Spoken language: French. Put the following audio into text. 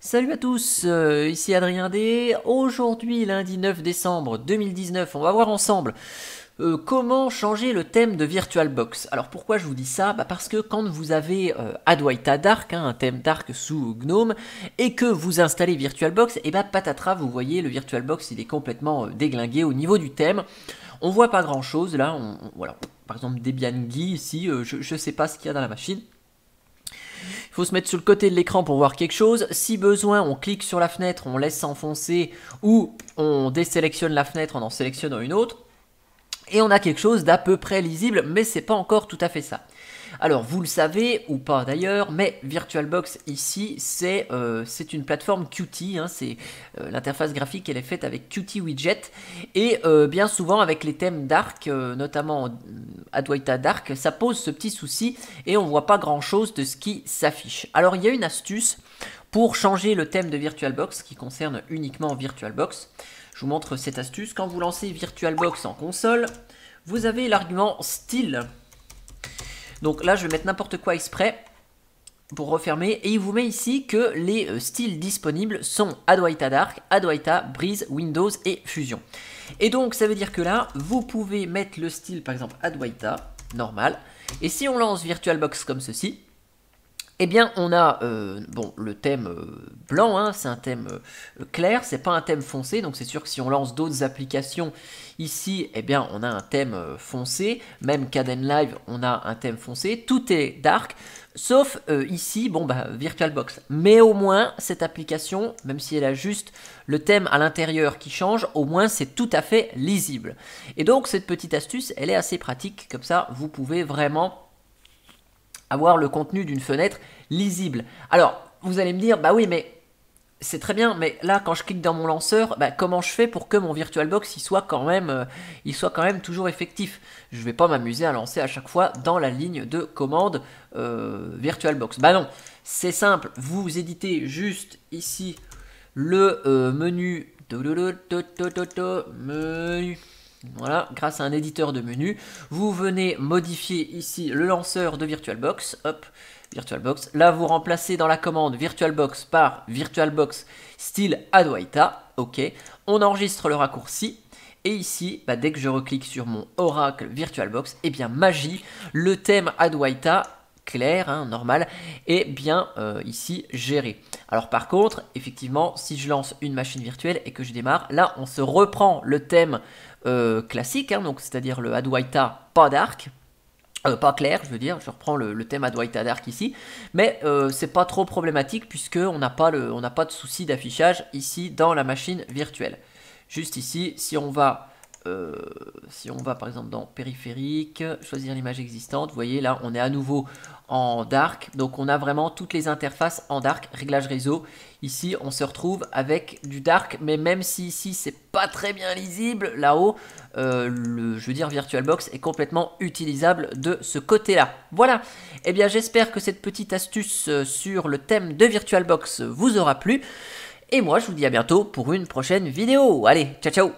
Salut à tous, euh, ici Adrien D. Aujourd'hui, lundi 9 décembre 2019, on va voir ensemble euh, comment changer le thème de VirtualBox. Alors pourquoi je vous dis ça bah Parce que quand vous avez euh, Adwaita Dark, hein, un thème Dark sous GNOME, et que vous installez VirtualBox, et eh bah patatras, vous voyez, le VirtualBox il est complètement déglingué au niveau du thème. On voit pas grand chose là, on, voilà. Par exemple Debian Guy ici, je, je sais pas ce qu'il y a dans la machine faut se mettre sur le côté de l'écran pour voir quelque chose. Si besoin, on clique sur la fenêtre, on laisse s'enfoncer ou on désélectionne la fenêtre en en sélectionnant une autre. Et on a quelque chose d'à peu près lisible, mais c'est pas encore tout à fait ça. Alors, vous le savez ou pas d'ailleurs, mais VirtualBox ici, c'est euh, une plateforme Qt. Hein, c'est euh, l'interface graphique, elle est faite avec Qt Widget. Et euh, bien souvent, avec les thèmes Dark, notamment Adwaita Dark, ça pose ce petit souci et on ne voit pas grand chose de ce qui s'affiche. Alors, il y a une astuce pour changer le thème de VirtualBox qui concerne uniquement VirtualBox. Je vous montre cette astuce. Quand vous lancez VirtualBox en console, vous avez l'argument style donc là, je vais mettre n'importe quoi exprès pour refermer. Et il vous met ici que les euh, styles disponibles sont Adwaita Dark, Adwaita, Breeze, Windows et Fusion. Et donc, ça veut dire que là, vous pouvez mettre le style, par exemple, Adwaita, normal. Et si on lance VirtualBox comme ceci, eh bien, on a euh, bon le thème euh, blanc, hein, c'est un thème euh, clair, c'est pas un thème foncé, donc c'est sûr que si on lance d'autres applications ici, eh bien, on a un thème foncé. Même Caden Live, on a un thème foncé. Tout est dark, sauf ici, bon bah VirtualBox. Mais au moins, cette application, même si elle a juste le thème à l'intérieur qui change, au moins c'est tout à fait lisible. Et donc cette petite astuce, elle est assez pratique, comme ça, vous pouvez vraiment avoir le contenu d'une fenêtre lisible. Alors, vous allez me dire, bah oui, mais c'est très bien, mais là, quand je clique dans mon lanceur, bah, comment je fais pour que mon VirtualBox il soit quand même, euh, soit quand même toujours effectif Je ne vais pas m'amuser à lancer à chaque fois dans la ligne de commande euh, VirtualBox. Bah non, c'est simple. Vous éditez juste ici le euh, menu voilà, grâce à un éditeur de menu, vous venez modifier ici le lanceur de VirtualBox. Hop, VirtualBox. Là, vous remplacez dans la commande VirtualBox par VirtualBox style Adwaita. Ok, on enregistre le raccourci. Et ici, bah, dès que je reclique sur mon Oracle VirtualBox, et eh bien magie, le thème Adwaita clair, hein, normal, et bien euh, ici géré. Alors par contre, effectivement, si je lance une machine virtuelle et que je démarre, là on se reprend le thème euh, classique, hein, donc c'est-à-dire le Adwaita pas dark, euh, pas clair, je veux dire, je reprends le, thème Adwaita Dark ici, mais c'est pas trop problématique puisque on n'a pas, le, on pas de souci d'affichage ici dans la machine virtuelle. Juste ici, si on va euh, si on va par exemple dans périphérique, choisir l'image existante, vous voyez là on est à nouveau en dark, donc on a vraiment toutes les interfaces en dark, réglage réseau, ici on se retrouve avec du dark, mais même si ici c'est pas très bien lisible, là-haut, euh, je veux dire VirtualBox est complètement utilisable de ce côté-là. Voilà, et eh bien j'espère que cette petite astuce euh, sur le thème de VirtualBox vous aura plu, et moi je vous dis à bientôt pour une prochaine vidéo, allez, ciao ciao